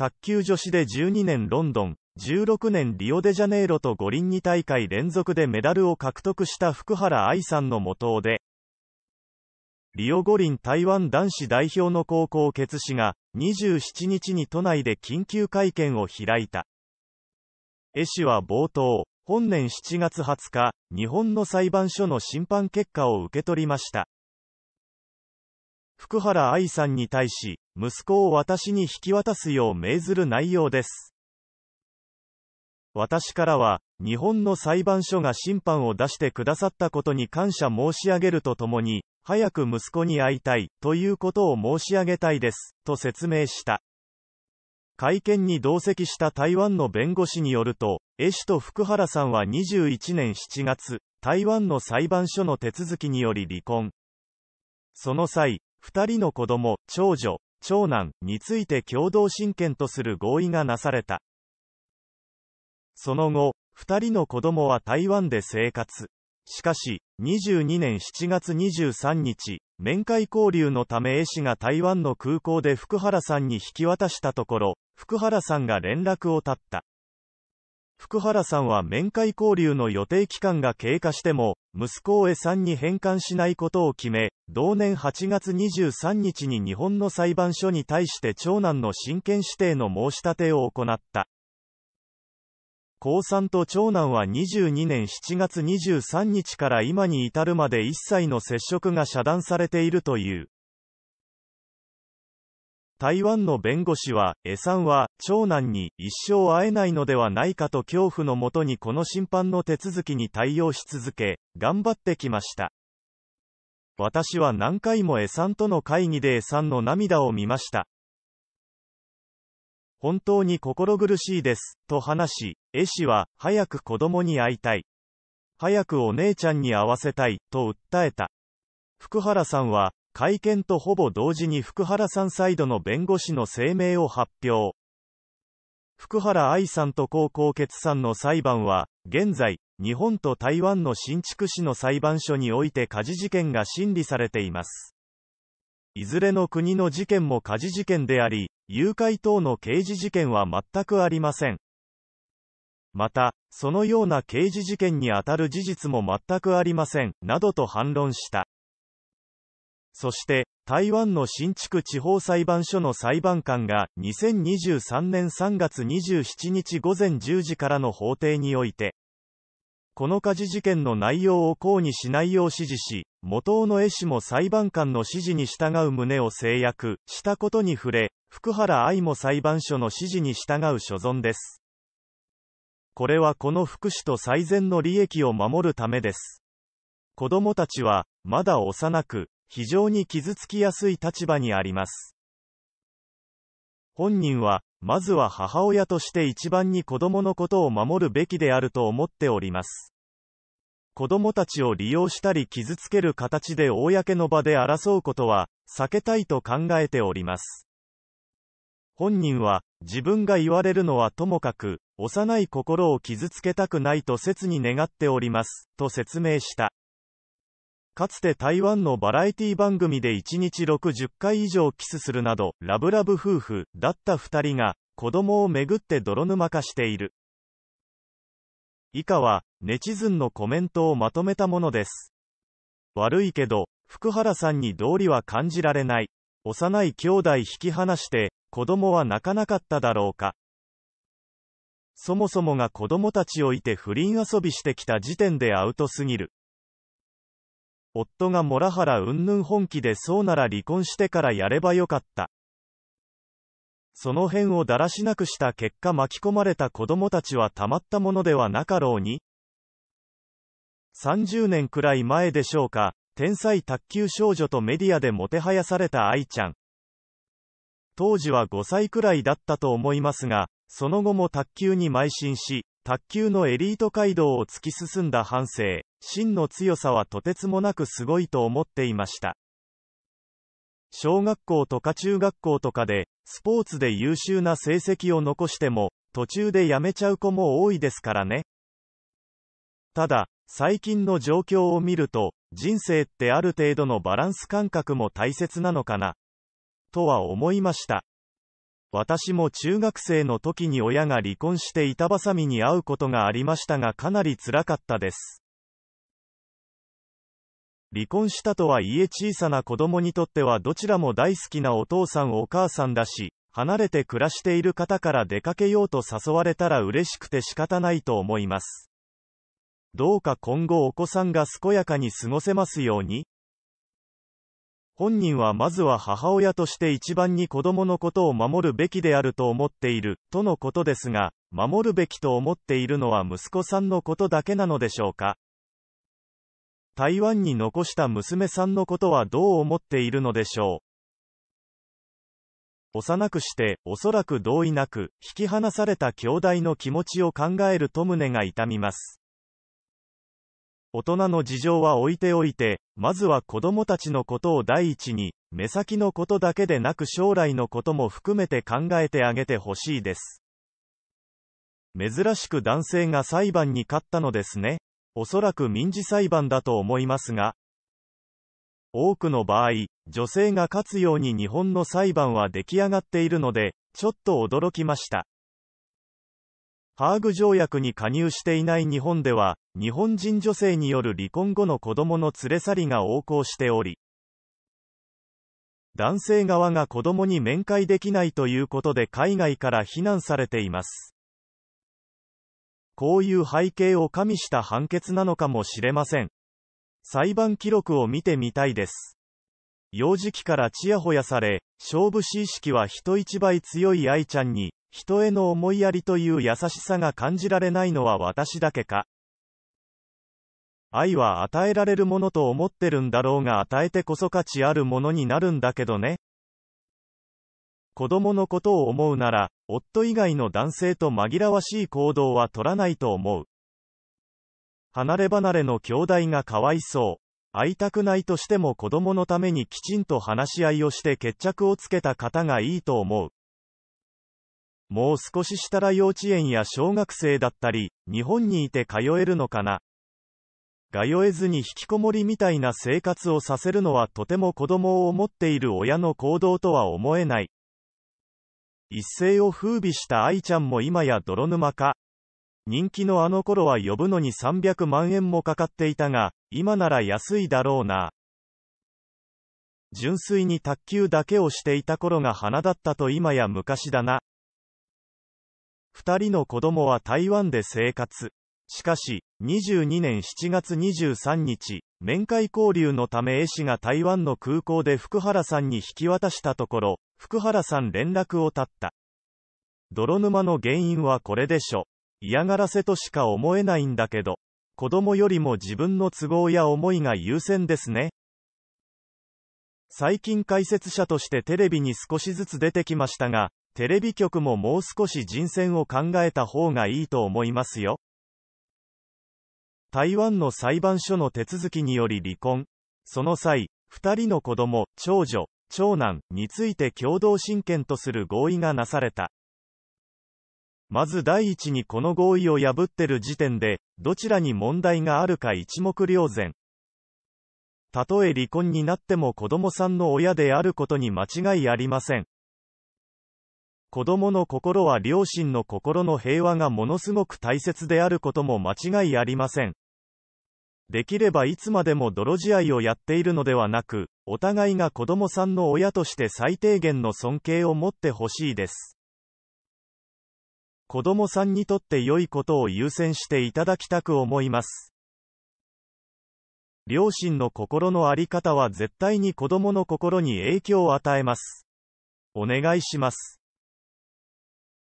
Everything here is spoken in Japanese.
卓球女子で12年ロンドン、16年リオデジャネイロと五輪2大会連続でメダルを獲得した福原愛さんの元で、リオ五輪台湾男子代表の高校決死が27日に都内で緊急会見を開いた。絵師は冒頭、本年7月20日、日本の裁判所の審判結果を受け取りました。福原愛さんに対し、息子を私に引き渡すよう命ずる内容です。私からは、日本の裁判所が審判を出してくださったことに感謝申し上げるとともに、早く息子に会いたい、ということを申し上げたいです、と説明した。会見に同席した台湾の弁護士によると、絵師と福原さんは21年7月、台湾の裁判所の手続きにより離婚。その際、二人の子供、長女、長男について共同親権とする合意がなされた。その後、2人の子供は台湾で生活。しかし、22年7月23日、面会交流のため A 氏が台湾の空港で福原さんに引き渡したところ、福原さんが連絡を絶った。福原さんは面会交流の予定期間が経過しても、息子を A さんに返還しないことを決め、同年8月23日に日本の裁判所に対して長男の親権指定の申し立てを行った。高3と長男は22年7月23日から今に至るまで一切の接触が遮断されているという。台湾の弁護士は、江さんは、長男に一生会えないのではないかと恐怖のもとにこの審判の手続きに対応し続け、頑張ってきました。私は何回も江さんとの会議で江さんの涙を見ました。本当に心苦しいです、と話し、絵氏は、早く子供に会いたい。早くお姉ちゃんに会わせたい、と訴えた。福原さんは、会見とほぼ同時に福原さんサイドの弁護士の声明を発表。福原愛さんと江校傑さんの裁判は、現在、日本と台湾の新築市の裁判所において火事事件が審理されています。いずれの国の事件も火事事件であり、誘拐等の刑事事件は全くありません。また、そのような刑事事件にあたる事実も全くありません、などと反論した。そして、台湾の新築地方裁判所の裁判官が、2023年3月27日午前10時からの法廷において、この火事事件の内容を公にしないよう指示し、元尾の絵師も裁判官の指示に従う旨を制約したことに触れ、福原愛も裁判所の指示に従う所存です。これはこの福祉と最善の利益を守るためです。子供たちは、まだ幼く、非常に傷つきやすい立場にあります。本人は、まずは母親として一番に子供のことを守るべきであると思っております。子供たちを利用したり傷つける形で公の場で争うことは、避けたいと考えております。本人は、自分が言われるのはともかく、幼い心を傷つけたくないと切に願っております、と説明した。かつて台湾のバラエティ番組で1日60回以上キスするなど、ラブラブ夫婦だった2人が、子供をめぐって泥沼化している。以下は、ネチズンのコメントをまとめたものです。悪いけど、福原さんに道理は感じられない。幼い兄弟引き離して、子供は泣かなかっただろうか。そもそもが子供たちをいて不倫遊びしてきた時点でアウトすぎる。夫がモラハラうんぬん本気でそうなら離婚してからやればよかった。その辺をだらしなくした結果巻き込まれた子供たちはたまったものではなかろうに。30年くらい前でしょうか、天才卓球少女とメディアでもてはやされた愛ちゃん。当時は5歳くらいだったと思いますが、その後も卓球に邁進し、卓球のエリート街道を突き進んだ半生、真の強さはとてつもなくすごいと思っていました。小学校とか中学校とかで、スポーツで優秀な成績を残しても、途中で辞めちゃう子も多いですからね。ただ、最近の状況を見ると、人生ってある程度のバランス感覚も大切なのかな、とは思いました。私も中学生の時に親が離婚して板挟みに会うことがありましたがかなりつらかったです。離婚したとはいえ小さな子供にとってはどちらも大好きなお父さんお母さんだし、離れて暮らしている方から出かけようと誘われたら嬉しくて仕方ないと思います。どうか今後お子さんが健やかに過ごせますように。本人はまずは母親として一番に子供のことを守るべきであると思っている、とのことですが、守るべきと思っているのは息子さんのことだけなのでしょうか台湾に残した娘さんのことはどう思っているのでしょう幼くして、おそらく同意なく、引き離された兄弟の気持ちを考えると胸が痛みます。大人の事情は置いておいて、まずは子供たちのことを第一に、目先のことだけでなく将来のことも含めて考えてあげてほしいです。珍しく男性が裁判に勝ったのですね。おそらく民事裁判だと思いますが、多くの場合、女性が勝つように日本の裁判は出来上がっているので、ちょっと驚きました。ハーグ条約に加入していない日本では、日本人女性による離婚後の子供の連れ去りが横行しており、男性側が子供に面会できないということで海外から非難されています。こういう背景を加味した判決なのかもしれません。裁判記録を見てみたいです。幼児期からちやほやされ、勝負師意識は人一倍強い愛ちゃんに、人への思いやりという優しさが感じられないのは私だけか。愛は与えられるものと思ってるんだろうが与えてこそ価値あるものになるんだけどね。子供のことを思うなら、夫以外の男性と紛らわしい行動は取らないと思う。離れ離れの兄弟がかわいそう。会いたくないとしても子供のためにきちんと話し合いをして決着をつけた方がいいと思う。もう少ししたら幼稚園や小学生だったり、日本にいて通えるのかな。通えずに引きこもりみたいな生活をさせるのはとても子供を思っている親の行動とは思えない。一世を風靡した愛ちゃんも今や泥沼化。人気のあの頃は呼ぶのに300万円もかかっていたが、今なら安いだろうな。純粋に卓球だけをしていた頃が花だったと今や昔だな。2人の子供は台湾で生活。しかし、22年7月23日、面会交流のため A 氏が台湾の空港で福原さんに引き渡したところ、福原さん連絡を絶った。泥沼の原因はこれでしょ。嫌がらせとしか思えないんだけど、子供よりも自分の都合や思いが優先ですね。最近解説者としてテレビに少しずつ出てきましたが、テレビ局ももう少し人選を考えた方がいいと思いますよ。台湾の裁判所の手続きにより離婚。その際、2人の子供、長女、長男について共同親権とする合意がなされた。まず第一にこの合意を破ってる時点で、どちらに問題があるか一目瞭然。たとえ離婚になっても子供さんの親であることに間違いありません。子供の心は両親の心の平和がものすごく大切であることも間違いありません。できればいつまでも泥仕合をやっているのではなく、お互いが子供さんの親として最低限の尊敬を持ってほしいです。子供さんにとって良いことを優先していただきたく思います。両親の心のあり方は絶対に子供の心に影響を与えます。お願いします。